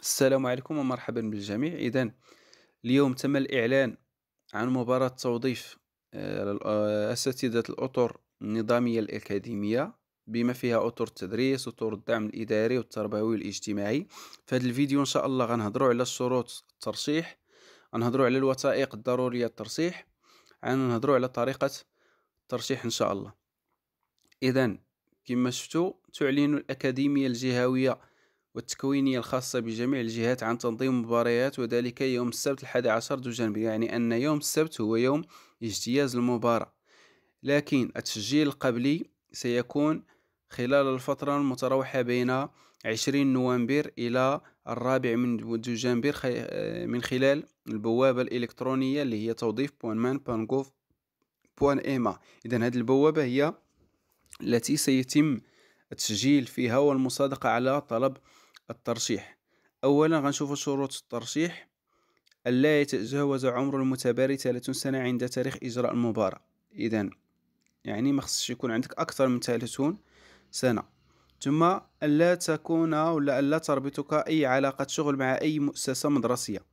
السلام عليكم ومرحبا بالجميع اذا اليوم تم الاعلان عن مباراة توظيف آه، آه، اساتذة الاطر النظامية الاكاديمية بما فيها اطر التدريس اطر الدعم الاداري والتربوي والاجتماعي في هذا الفيديو ان شاء الله غنهضروا على شروط الترشيح غنهضروا على الوثائق الضرورية للترشيح غنهضروا على طريقة الترشيح ان شاء الله اذا كما شفتوا تعلن الاكاديمية الجهوية والتكوينية الخاصة بجميع الجهات عن تنظيم المباريات وذلك يوم السبت الحادي عشر دجنبر يعني أن يوم السبت هو يوم اجتياز المباراة لكن التسجيل القبلي سيكون خلال الفترة المتراوحة بين 20 نوفمبر إلى الرابع من دجنبر من خلال البوابة الإلكترونية اللي هي توظيف بوان مان بوان جوف بوان إيما إذا هذه البوابة هي التي سيتم التسجيل فيها والمصادقة على طلب الترشيح أولا غنشوف شروط الترشيح ألا يتجاوز عمر المتباري 30 سنة عند تاريخ إجراء المباراة إذا يعني ما خصش يكون عندك أكثر من 30 سنة ثم ألا تكون ولا ألا تربطك أي علاقة شغل مع أي مؤسسة مدرسية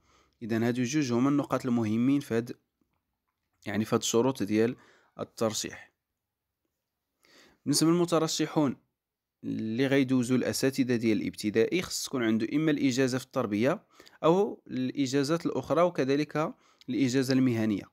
إذا هادو جوج هما النقاط المهمين في هاد يعني في هاد الشروط ديال الترشيح بالنسبة للمترشحون اللي غيدوزو الاساتذه ديال الابتدائي خص تكون عنده اما الاجازه في التربيه او الاجازات الاخرى وكذلك الاجازه المهنيه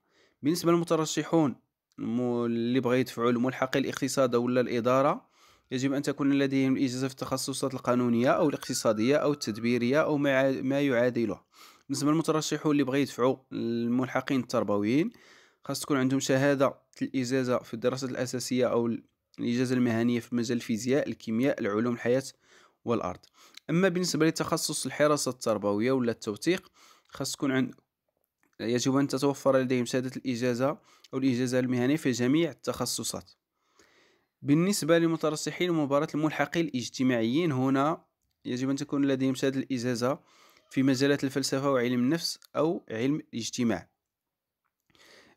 بالنسبه للمترشحون اللي بغا يدفعوا الملحق الاقتصاد ولا الاداره يجب ان تكون لديهم الاجازه في التخصصات القانونيه او الاقتصاديه او التدبيريه او ما يعادله بالنسبه للمترشحون اللي بغا يدفعوا الملحقين التربويين خاص تكون عندهم شهاده الاجازه في الدراسات الاساسيه او الإجازة المهنية في مجال الفيزياء الكيمياء العلوم الحياة والأرض أما بالنسبة لتخصص الحراسة التربوية ولا التوثيق خاص تكون عند يجب أن تتوفر لديهم شهادة الإجازة أو الإجازة المهنية في جميع التخصصات بالنسبة لمترشحين مباراة الملحقين الاجتماعيين هنا يجب أن تكون لديهم شهادة الإجازة في مجالات الفلسفة وعلم النفس أو علم الاجتماع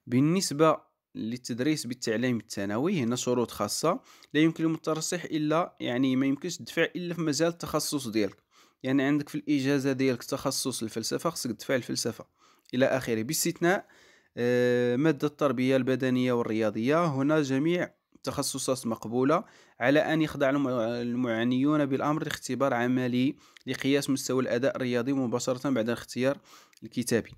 بالنسبة للتدريس بالتعليم الثانوي هنا شروط خاصة لا يمكن التصريح إلا يعني ما يمكنش تدفع إلا في مجال التخصص ديالك يعني عندك في الإجازة ديالك تخصص الفلسفة خصك تدفع الفلسفة إلى آخره باستثناء آه، مادة التربية البدنية والرياضية هنا جميع التخصصات مقبولة على أن يخضع المعنيون بالأمر لاختبار عملي لقياس مستوى الأداء الرياضي مباشرة بعد الاختيار الكتابي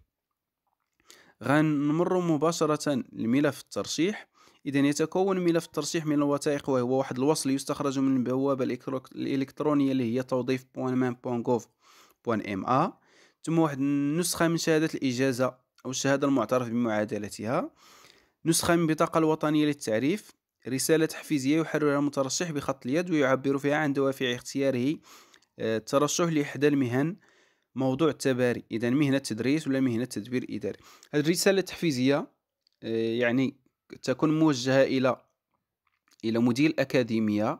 غنمر مباشرة لملف الترشيح إذا يتكون ملف الترشيح من الوثائق وهو واحد الوصل يستخرج من البوابة الإلكترونية اللي هي توظيف .man.gov.ma ثم واحد النسخة من شهادة الإجازة أو الشهادة المعترف بمعادلتها نسخة من بطاقة الوطنية للتعريف رسالة تحفيزية يحررها المترشح بخط اليد ويعبر فيها عن دوافع اختياره آه، الترشح لإحدى المهن موضوع التباري إذا مهنة تدريس ولا مهنة تدبير إداري هذه الرسالة التحفيزية آه، يعني تكون موجهة إلى إلى مدير الأكاديمية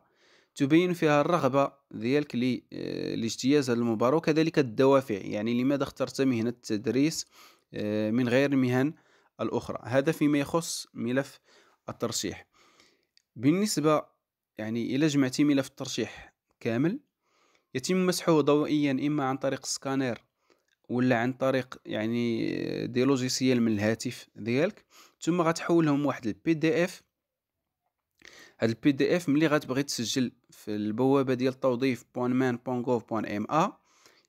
تبين فيها الرغبة ديالك آه، لاجتياز هذا المباراة وكذلك الدوافع يعني لماذا اخترت مهنة التدريس آه، من غير المهن الأخرى هذا فيما يخص ملف الترشيح بالنسبة يعني إلى جمعتي ملف الترشيح كامل يتم مسحه ضوئيا إما عن طريق سكانير ولا عن طريق يعني دي لوجيسيال من الهاتف ديالك ثم غتحولهم واحد البي دي اف هاد البي دي اف ملي غتبغي تسجل في البوابه ديال التوظيف .man.gov.ma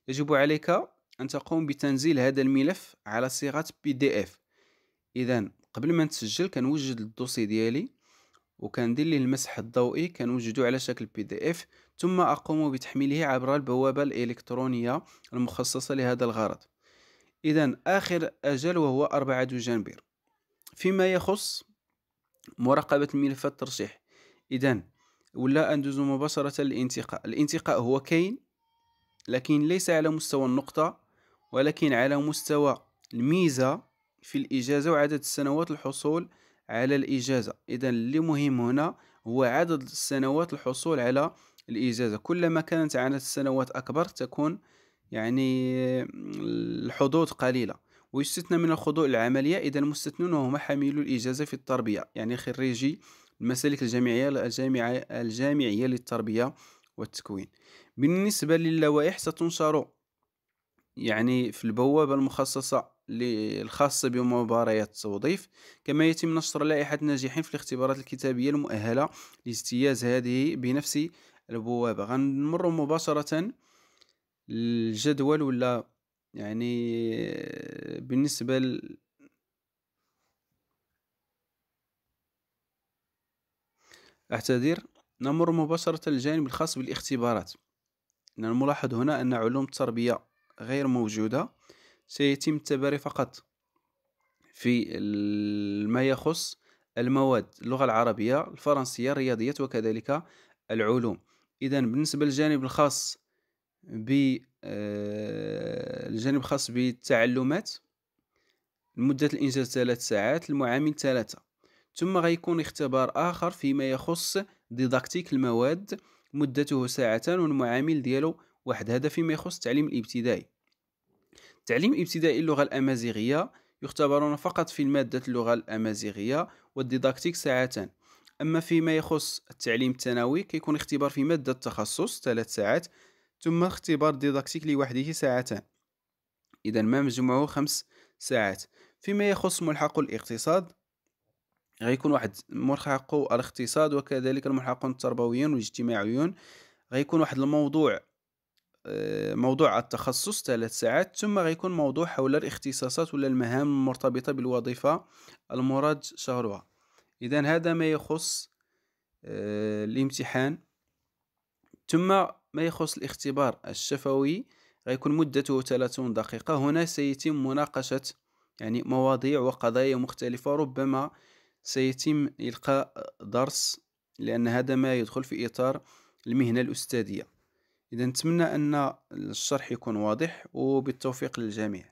يجب عليك ان تقوم بتنزيل هذا الملف على صيغه بي دي اف اذا قبل ما نسجل كنوجد الدوسي ديالي وكندير ليه المسح الضوئي كنوجدو على شكل بي دي اف ثم اقوم بتحميله عبر البوابه الالكترونيه المخصصه لهذا الغرض اذا اخر اجل وهو 4 جانبير فيما يخص مراقبه ملف الترشيح اذا ولا أندوز مباشرة للانتقاء الانتقاء هو كاين لكن ليس على مستوى النقطة ولكن على مستوى الميزة في الإجازة وعدد السنوات الحصول على الإجازة إذا اللي مهم هنا هو عدد السنوات الحصول على الإجازة كلما كانت عدد السنوات أكبر تكون يعني الحدود قليلة ويستثنى من الخضوع العملية إذا المستثنون هم حاملو الإجازة في التربية يعني خريجي المسالك الجامعية الجامعية, الجامعية للتربية والتكوين بالنسبة للوائح ستنشر يعني في البوابة المخصصة الخاصة بمباريات التوظيف كما يتم نشر لائحة الناجحين في الاختبارات الكتابية المؤهلة لاجتياز هذه بنفس البوابة غنمر مباشرة الجدول ولا يعني بالنسبة ل... أعتذر نمر مباشرة للجانب الخاص بالاختبارات نلاحظ هنا أن علوم التربية غير موجودة سيتم التباري فقط في ما يخص المواد اللغة العربية الفرنسية الرياضيات وكذلك العلوم إذا بالنسبة للجانب الخاص ب آه، الجانب الخاص بالتعلمات مدة الإنجاز ثلاث ساعات المعامل ثلاثة ثم غيكون اختبار آخر فيما يخص ديداكتيك المواد مدته ساعتان والمعامل ديالو واحد هذا فيما يخص التعليم الابتدائي تعليم ابتدائي اللغة الأمازيغية يختبرون فقط في مادة اللغة الأمازيغية والديداكتيك ساعتان أما فيما يخص التعليم الثانوي كيكون اختبار في مادة التخصص ثلاث ساعات ثم اختبار ديداكتيك لوحده ساعتان إذا ما مجموعه خمس ساعات فيما يخص ملحق الاقتصاد غيكون واحد ملحق الاقتصاد وكذلك الملحقون التربويون والاجتماعيون غيكون واحد الموضوع آه، موضوع التخصص ثلاث ساعات ثم غيكون موضوع حول الاختصاصات ولا المهام المرتبطة بالوظيفة المراد شهرها إذا هذا ما يخص آه، الامتحان ثم ما يخص الاختبار الشفوي غيكون مدته 30 دقيقة هنا سيتم مناقشة يعني مواضيع وقضايا مختلفة ربما سيتم إلقاء درس لأن هذا ما يدخل في إطار المهنة الأستاذية اذا نتمنى ان الشرح يكون واضح وبالتوفيق للجميع